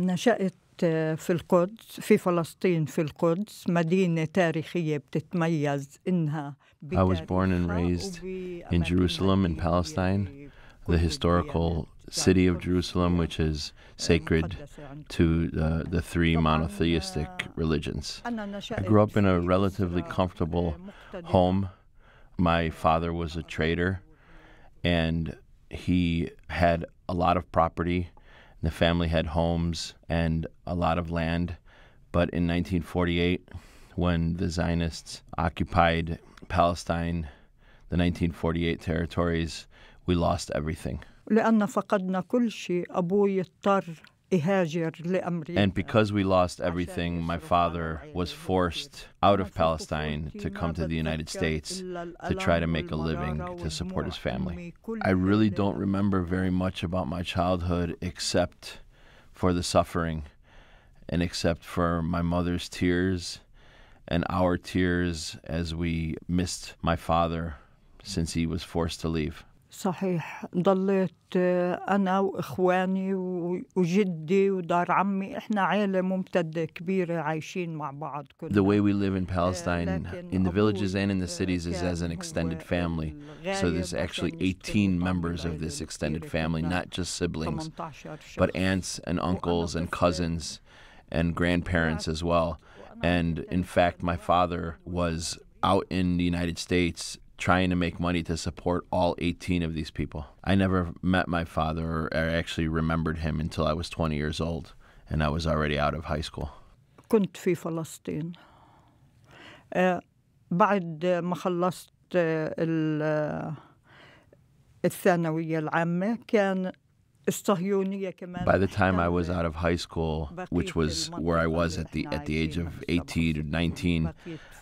نشأت في القدس في فلسطين في القدس مدينة تاريخية بتتميز إنها I was born and raised in Jerusalem in Palestine the historical city of Jerusalem, which is sacred to the three monotheistic religions. I grew up in a relatively comfortable home. My father was a trader and he had a lot of property the family had homes and a lot of land. But in 1948, when the Zionists occupied Palestine, the 1948 territories, we lost everything. لأن فقدنا كل شيء أبوي اضطر and because we lost everything, my father was forced out of Palestine to come to the United States to try to make a living to support his family. I really don't remember very much about my childhood except for the suffering and except for my mother's tears and our tears as we missed my father since he was forced to leave. صحيح ضليت أنا وإخواني وجدي ودار عمي إحنا عائلة ممتدة كبيرة عايشين مع بعض كلنا. The way we live in Palestine, in the villages and in the cities, is as an extended family. So there's actually 18 members of this extended family, not just siblings, but aunts and uncles and cousins and grandparents as well. And in fact, my father was out in the United States trying to make money to support all 18 of these people. I never met my father or actually remembered him until I was 20 years old and I was already out of high school. كنت في فلسطين. بعد ما خلصت الثانوية العامة كان by the time I was out of high school, which was where I was at the at the age of 18 or 19,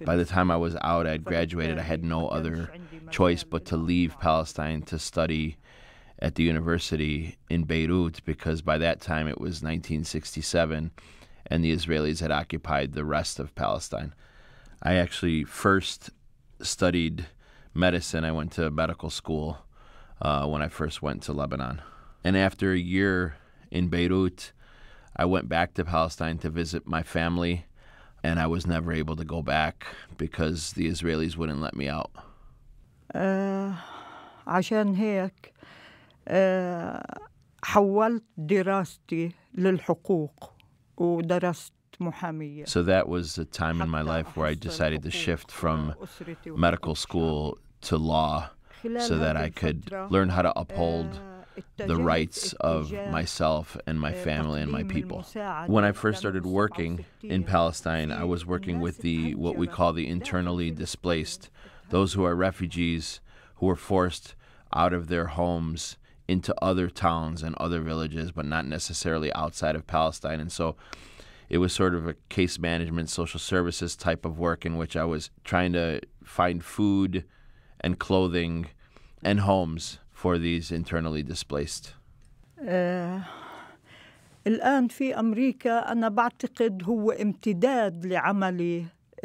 by the time I was out, I'd graduated. I had no other choice but to leave Palestine to study at the university in Beirut because by that time it was 1967 and the Israelis had occupied the rest of Palestine. I actually first studied medicine. I went to medical school uh, when I first went to Lebanon. And after a year in Beirut, I went back to Palestine to visit my family, and I was never able to go back because the Israelis wouldn't let me out. Uh, عشان هيك uh, حولت دراستي للحقوق ودرست So that was a time in my life where I decided to shift from medical school to law so that I could learn how to uphold uh, the rights of myself and my eh, family and my people. When I first started working in Palestine, I was working with the what we call the internally displaced, those who are refugees who were forced out of their homes into other towns and other villages, but not necessarily outside of Palestine. And so it was sort of a case management, social services type of work in which I was trying to find food and clothing and homes for these internally displaced? Uh, الآن في أمريكا أنا بعتقد هو امتداد لعملي uh,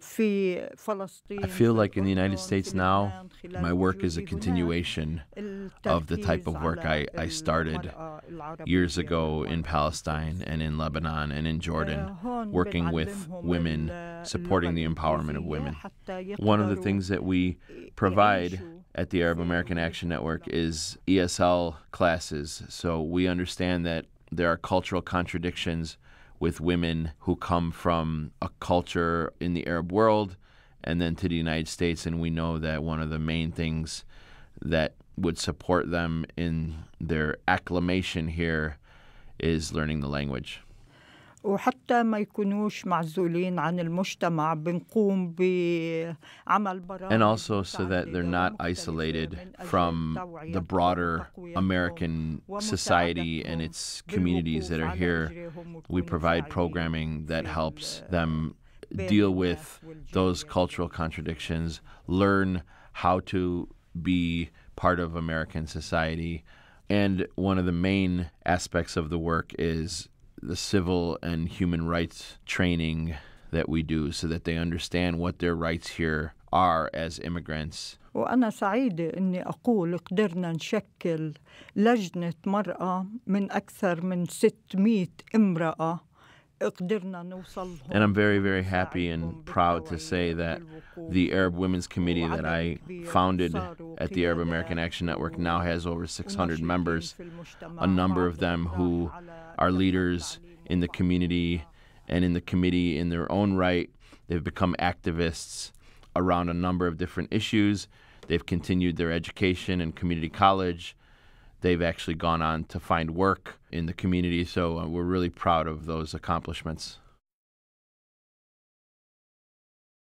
في فلسطين I feel like in the United States now, my work is a continuation of the type of work I, I started years ago in Palestine and in Lebanon and in Jordan, uh, working with women, supporting the empowerment of women. One of the things that we provide at the Arab American Action Network is ESL classes. So we understand that there are cultural contradictions with women who come from a culture in the Arab world and then to the United States. And we know that one of the main things that would support them in their acclimation here is learning the language. وحتى ما يكونوش معزولين عن المجتمع بنقوم بعمل برامج And also so that they're not isolated from the broader American society and its communities that are here. We provide programming that helps them deal with those cultural contradictions, learn how to be part of American society. And one of the main aspects of the work is the civil and human rights training that we do so that they understand what their rights here are as immigrants. وأنا سعيدة إني أقول قدرنا نشكل لجنة مرأة من أكثر من 600 امرأة And I'm very, very happy and proud to say that the Arab Women's Committee that I founded at the Arab American Action Network now has over 600 members, a number of them who our leaders in the community and in the committee in their own right. They've become activists around a number of different issues. They've continued their education in community college. They've actually gone on to find work in the community. So uh, we're really proud of those accomplishments.